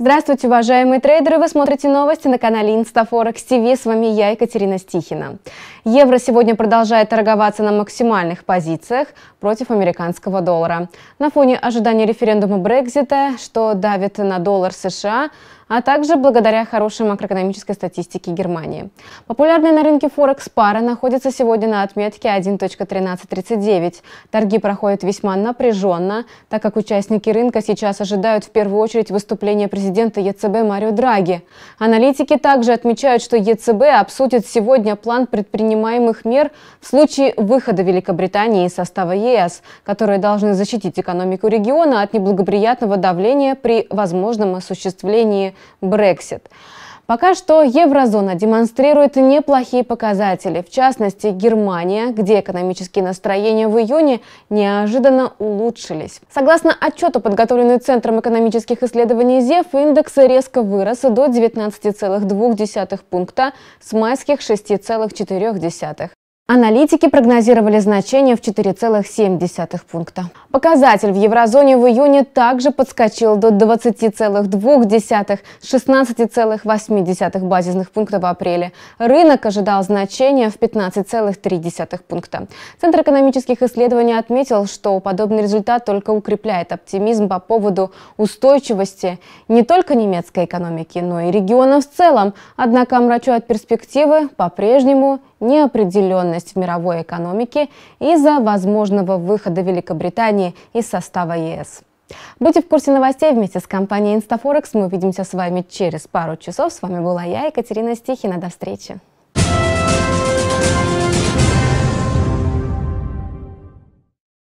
Здравствуйте, уважаемые трейдеры! Вы смотрите новости на канале Инстафорекс ТВ. С вами я, Екатерина Стихина. Евро сегодня продолжает торговаться на максимальных позициях против американского доллара. На фоне ожидания референдума Брекзита, что давит на доллар США, а также благодаря хорошей макроэкономической статистике Германии. Популярные на рынке Форекс пары находятся сегодня на отметке 1.1339. Торги проходят весьма напряженно, так как участники рынка сейчас ожидают в первую очередь выступления президента ЕЦБ Марио Драги. Аналитики также отмечают, что ЕЦБ обсудит сегодня план предпринимаемых мер в случае выхода Великобритании из состава ЕС, которые должны защитить экономику региона от неблагоприятного давления при возможном осуществлении Brexit. Пока что еврозона демонстрирует неплохие показатели, в частности Германия, где экономические настроения в июне неожиданно улучшились. Согласно отчету, подготовленному Центром экономических исследований ЗЕФ, индекс резко вырос до 19,2 пункта с майских 6,4. Аналитики прогнозировали значение в 4,7 пункта. Показатель в еврозоне в июне также подскочил до 20,2, 16,8 базисных пунктов в апреле. Рынок ожидал значения в 15,3 пункта. Центр экономических исследований отметил, что подобный результат только укрепляет оптимизм по поводу устойчивости не только немецкой экономики, но и региона в целом. Однако омрачают перспективы по-прежнему неопределенность в мировой экономике из-за возможного выхода Великобритании из состава ЕС. Будьте в курсе новостей вместе с компанией InstaForex. Мы увидимся с вами через пару часов. С вами была я, Екатерина Стихина. До встречи.